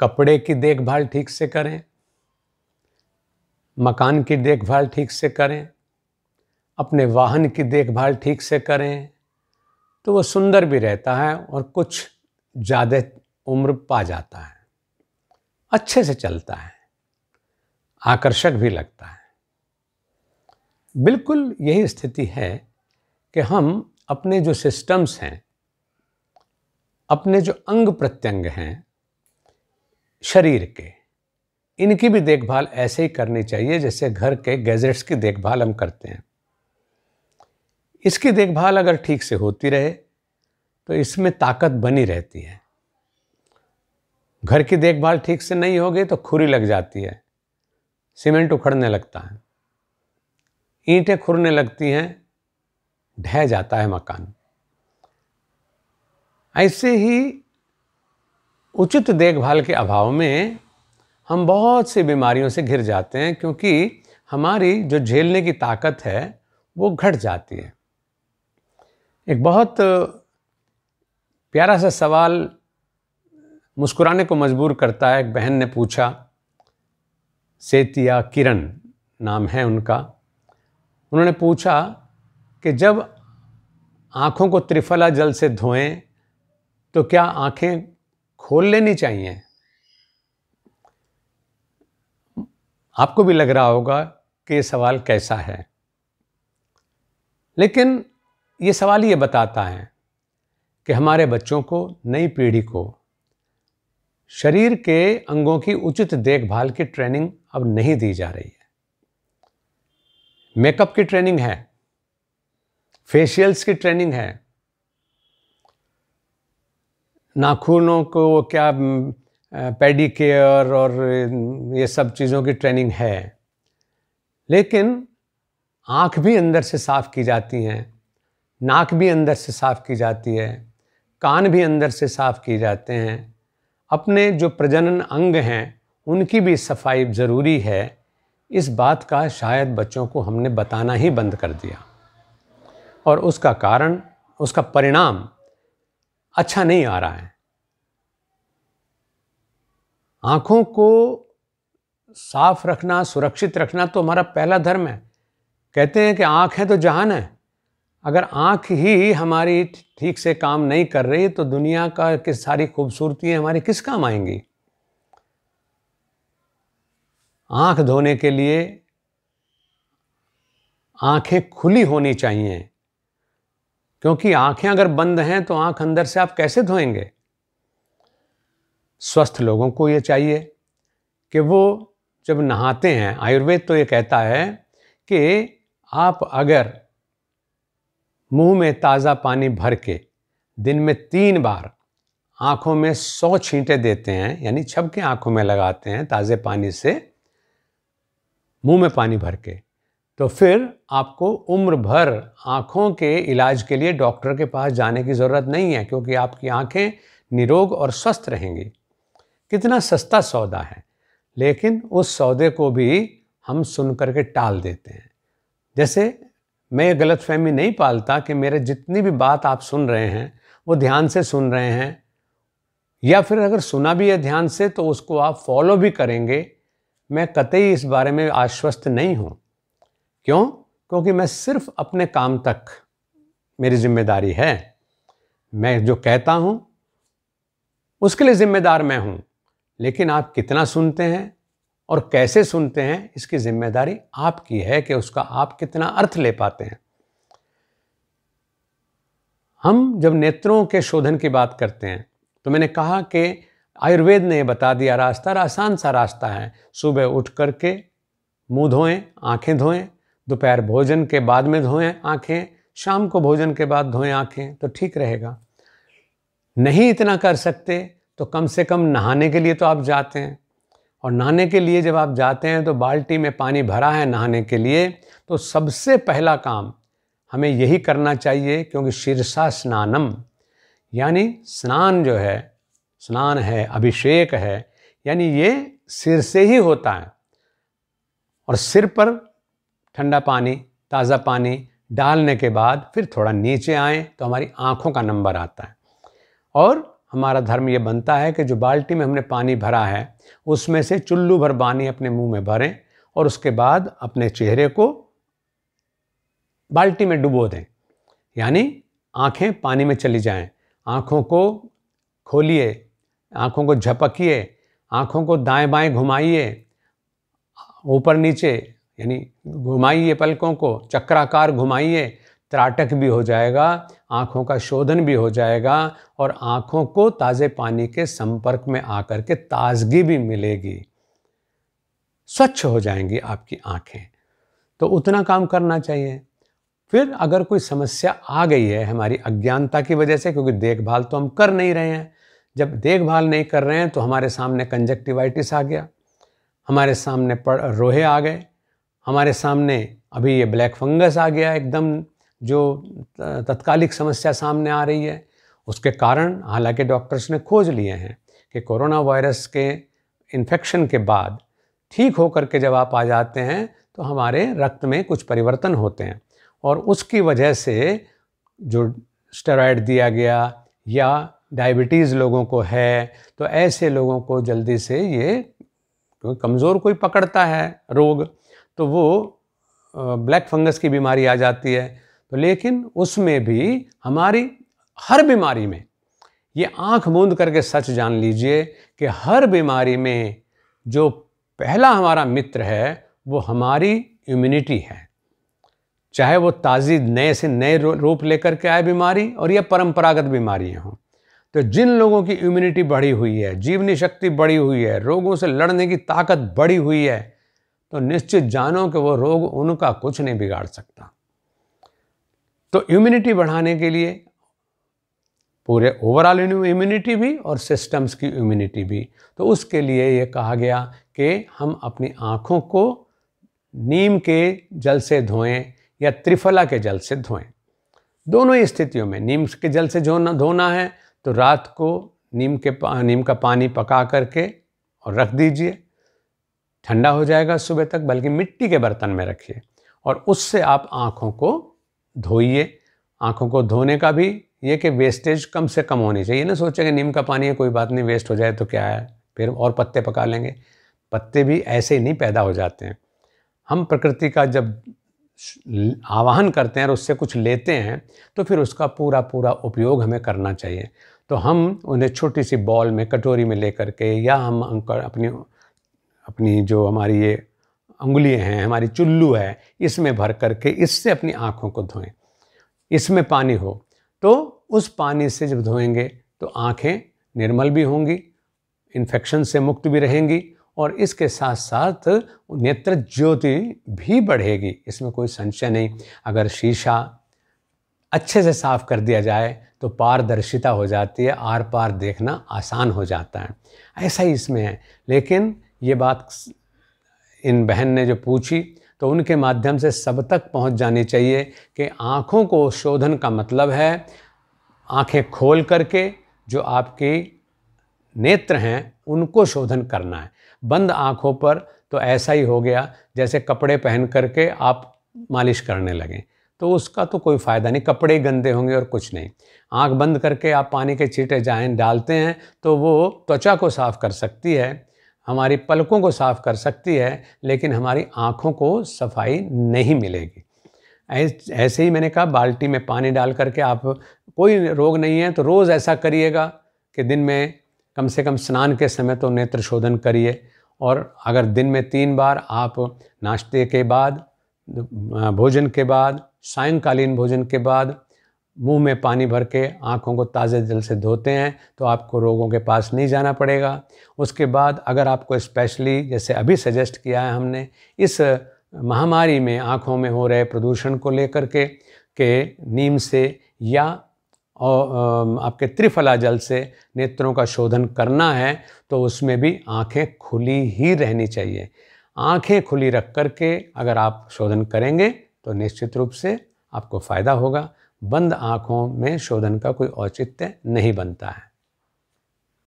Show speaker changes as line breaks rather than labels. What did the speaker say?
कपड़े की देखभाल ठीक से करें मकान की देखभाल ठीक से करें अपने वाहन की देखभाल ठीक से करें तो वो सुंदर भी रहता है और कुछ ज़्यादा उम्र पा जाता है अच्छे से चलता है आकर्षक भी लगता है बिल्कुल यही स्थिति है कि हम अपने जो सिस्टम्स हैं अपने जो अंग प्रत्यंग हैं शरीर के इनकी भी देखभाल ऐसे ही करनी चाहिए जैसे घर के गैजेट्स की देखभाल हम करते हैं इसकी देखभाल अगर ठीक से होती रहे तो इसमें ताकत बनी रहती है घर की देखभाल ठीक से नहीं होगी तो खुरी लग जाती है सीमेंट उखड़ने लगता है ईंटें खुरने लगती हैं ढह जाता है मकान ऐसे ही उचित देखभाल के अभाव में हम बहुत सी बीमारियों से घिर जाते हैं क्योंकि हमारी जो झेलने की ताकत है वो घट जाती है एक बहुत प्यारा सा सवाल मुस्कुराने को मजबूर करता है एक बहन ने पूछा सेतिया किरण नाम है उनका उन्होंने पूछा कि जब आँखों को त्रिफला जल से धोएं तो क्या आँखें खोल लेनी चाहिए आपको भी लग रहा होगा कि ये सवाल कैसा है लेकिन ये सवाल ये बताता है कि हमारे बच्चों को नई पीढ़ी को शरीर के अंगों की उचित देखभाल की ट्रेनिंग अब नहीं दी जा रही है मेकअप की ट्रेनिंग है फेशियल्स की ट्रेनिंग है नाखूनों को क्या पेडी केयर और ये सब चीज़ों की ट्रेनिंग है लेकिन आँख भी अंदर से साफ़ की जाती हैं नाक भी अंदर से साफ़ की जाती है कान भी अंदर से साफ़ किए जाते हैं अपने जो प्रजनन अंग हैं उनकी भी सफाई ज़रूरी है इस बात का शायद बच्चों को हमने बताना ही बंद कर दिया और उसका कारण उसका परिणाम अच्छा नहीं आ रहा है आंखों को साफ रखना सुरक्षित रखना तो हमारा पहला धर्म है कहते हैं कि आंख है तो जहान है अगर आंख ही हमारी ठीक से काम नहीं कर रही तो दुनिया का किस सारी खूबसूरती हमारी किस काम आएंगी आंख धोने के लिए आंखें खुली होनी चाहिए क्योंकि आंखें अगर बंद हैं तो आंख अंदर से आप कैसे धोएंगे स्वस्थ लोगों को ये चाहिए कि वो जब नहाते हैं आयुर्वेद तो ये कहता है कि आप अगर मुंह में ताज़ा पानी भर के दिन में तीन बार आंखों में सौ छींटे देते हैं यानी छबके के में लगाते हैं ताज़े पानी से मुंह में पानी भर के तो फिर आपको उम्र भर आँखों के इलाज के लिए डॉक्टर के पास जाने की ज़रूरत नहीं है क्योंकि आपकी आँखें निरोग और स्वस्थ रहेंगी कितना सस्ता सौदा है लेकिन उस सौदे को भी हम सुन करके टाल देते हैं जैसे मैं ये गलत फहमी नहीं पालता कि मेरे जितनी भी बात आप सुन रहे हैं वो ध्यान से सुन रहे हैं या फिर अगर सुना भी है ध्यान से तो उसको आप फॉलो भी करेंगे मैं कतई इस बारे में आश्वस्त नहीं हूँ क्यों क्योंकि मैं सिर्फ अपने काम तक मेरी जिम्मेदारी है मैं जो कहता हूँ उसके लिए ज़िम्मेदार मैं हूँ लेकिन आप कितना सुनते हैं और कैसे सुनते हैं इसकी जिम्मेदारी आपकी है कि उसका आप कितना अर्थ ले पाते हैं हम जब नेत्रों के शोधन की बात करते हैं तो मैंने कहा कि आयुर्वेद ने बता दिया रास्ता आसान सा रास्ता है सुबह उठ करके मुँह धोएं आंखें धोएं दोपहर भोजन के बाद में धोएं आँखें शाम को भोजन के बाद धोएं आँखें तो ठीक रहेगा नहीं इतना कर सकते तो कम से कम नहाने के लिए तो आप जाते हैं और नहाने के लिए जब आप जाते हैं तो बाल्टी में पानी भरा है नहाने के लिए तो सबसे पहला काम हमें यही करना चाहिए क्योंकि शीर्षा स्नानम यानी स्नान जो है स्नान है अभिषेक है यानी ये सिर से ही होता है और सिर पर ठंडा पानी ताज़ा पानी डालने के बाद फिर थोड़ा नीचे आएँ तो हमारी आँखों का नंबर आता है और हमारा धर्म ये बनता है कि जो बाल्टी में हमने पानी भरा है उसमें से चुल्लू भर पानी अपने मुंह में भरें और उसके बाद अपने चेहरे को बाल्टी में डुबो दें यानी आंखें पानी में चली जाएं, आंखों को खोलिए आंखों को झपकिए आंखों को दाएं बाएं घुमाइए ऊपर नीचे यानी घुमाइए पलकों को चक्राकार घुमाइए त्राटक भी हो जाएगा आँखों का शोधन भी हो जाएगा और आँखों को ताज़े पानी के संपर्क में आकर के ताजगी भी मिलेगी स्वच्छ हो जाएंगी आपकी आँखें तो उतना काम करना चाहिए फिर अगर कोई समस्या आ गई है हमारी अज्ञानता की वजह से क्योंकि देखभाल तो हम कर नहीं रहे हैं जब देखभाल नहीं कर रहे हैं तो हमारे सामने कंजक्टिवाइटिस आ गया हमारे सामने पड़ रोहे आ गए हमारे सामने अभी ये ब्लैक फंगस आ गया एकदम जो तत्कालिक समस्या सामने आ रही है उसके कारण हालांकि डॉक्टर्स ने खोज लिए हैं कि कोरोना वायरस के इन्फेक्शन के बाद ठीक होकर के जब आप आ जाते हैं तो हमारे रक्त में कुछ परिवर्तन होते हैं और उसकी वजह से जो स्टेरॉयड दिया गया या डायबिटीज़ लोगों को है तो ऐसे लोगों को जल्दी से ये क्योंकि कमज़ोर कोई पकड़ता है रोग तो वो ब्लैक फंगस की बीमारी आ जाती है तो लेकिन उसमें भी हमारी हर बीमारी में ये आंख मूंद करके सच जान लीजिए कि हर बीमारी में जो पहला हमारा मित्र है वो हमारी इम्यूनिटी है चाहे वो ताज़ी नए से नए रूप लेकर के आए बीमारी और यह परंपरागत बीमारियां हों तो जिन लोगों की इम्यूनिटी बढ़ी हुई है जीवनी शक्ति बढ़ी हुई है रोगों से लड़ने की ताकत बढ़ी हुई है तो निश्चित जानो कि वो रोग उनका कुछ नहीं बिगाड़ सकता तो इम्यूनिटी बढ़ाने के लिए पूरे ओवरऑल इम्यूनिटी भी और सिस्टम्स की इम्यूनिटी भी तो उसके लिए ये कहा गया कि हम अपनी आँखों को नीम के जल से धोएं या त्रिफला के जल से धोएं दोनों ही स्थितियों में नीम के जल से धोना धोना है तो रात को नीम के पा नीम का पानी पका करके और रख दीजिए ठंडा हो जाएगा सुबह तक बल्कि मिट्टी के बर्तन में रखिए और उससे आप आँखों को धोइए आँखों को धोने का भी ये कि वेस्टेज कम से कम होनी चाहिए ना सोचें कि नीम का पानी है कोई बात नहीं वेस्ट हो जाए तो क्या है फिर और पत्ते पका लेंगे पत्ते भी ऐसे ही नहीं पैदा हो जाते हैं हम प्रकृति का जब आवाहन करते हैं और उससे कुछ लेते हैं तो फिर उसका पूरा पूरा उपयोग हमें करना चाहिए तो हम उन्हें छोटी सी बॉल में कटोरी में ले करके या हम अपनी अपनी जो हमारी ये उंगुलियाँ हैं हमारी चुल्लू है इसमें भर करके इससे अपनी आँखों को धोएं इसमें पानी हो तो उस पानी से जब धोएंगे तो आँखें निर्मल भी होंगी इन्फेक्शन से मुक्त भी रहेंगी और इसके साथ साथ नेत्र ज्योति भी बढ़ेगी इसमें कोई संशय नहीं अगर शीशा अच्छे से साफ कर दिया जाए तो पारदर्शिता हो जाती है आर पार देखना आसान हो जाता है ऐसा ही इसमें है लेकिन ये बात इन बहन ने जो पूछी तो उनके माध्यम से सब तक पहुंच जानी चाहिए कि आँखों को शोधन का मतलब है आँखें खोल करके जो आपकी नेत्र हैं उनको शोधन करना है बंद आँखों पर तो ऐसा ही हो गया जैसे कपड़े पहन करके आप मालिश करने लगें तो उसका तो कोई फ़ायदा नहीं कपड़े गंदे होंगे और कुछ नहीं आँख बंद करके आप पानी के छीटे जाए डालते हैं तो वो त्वचा को साफ़ कर सकती है हमारी पलकों को साफ़ कर सकती है लेकिन हमारी आँखों को सफाई नहीं मिलेगी ऐसे ही मैंने कहा बाल्टी में पानी डाल करके आप कोई रोग नहीं है तो रोज़ ऐसा करिएगा कि दिन में कम से कम स्नान के समय तो नेत्र शोधन करिए और अगर दिन में तीन बार आप नाश्ते के बाद भोजन के बाद सायंकालीन भोजन के बाद मुंह में पानी भर के आँखों को ताज़े जल से धोते हैं तो आपको रोगों के पास नहीं जाना पड़ेगा उसके बाद अगर आपको स्पेशली जैसे अभी सजेस्ट किया है हमने इस महामारी में आँखों में हो रहे प्रदूषण को लेकर के के नीम से या और आपके त्रिफला जल से नेत्रों का शोधन करना है तो उसमें भी आँखें खुली ही रहनी चाहिए आँखें खुली रख कर के अगर आप शोधन करेंगे तो निश्चित रूप से आपको फ़ायदा होगा बंद आँखों में शोधन का कोई औचित्य नहीं बनता है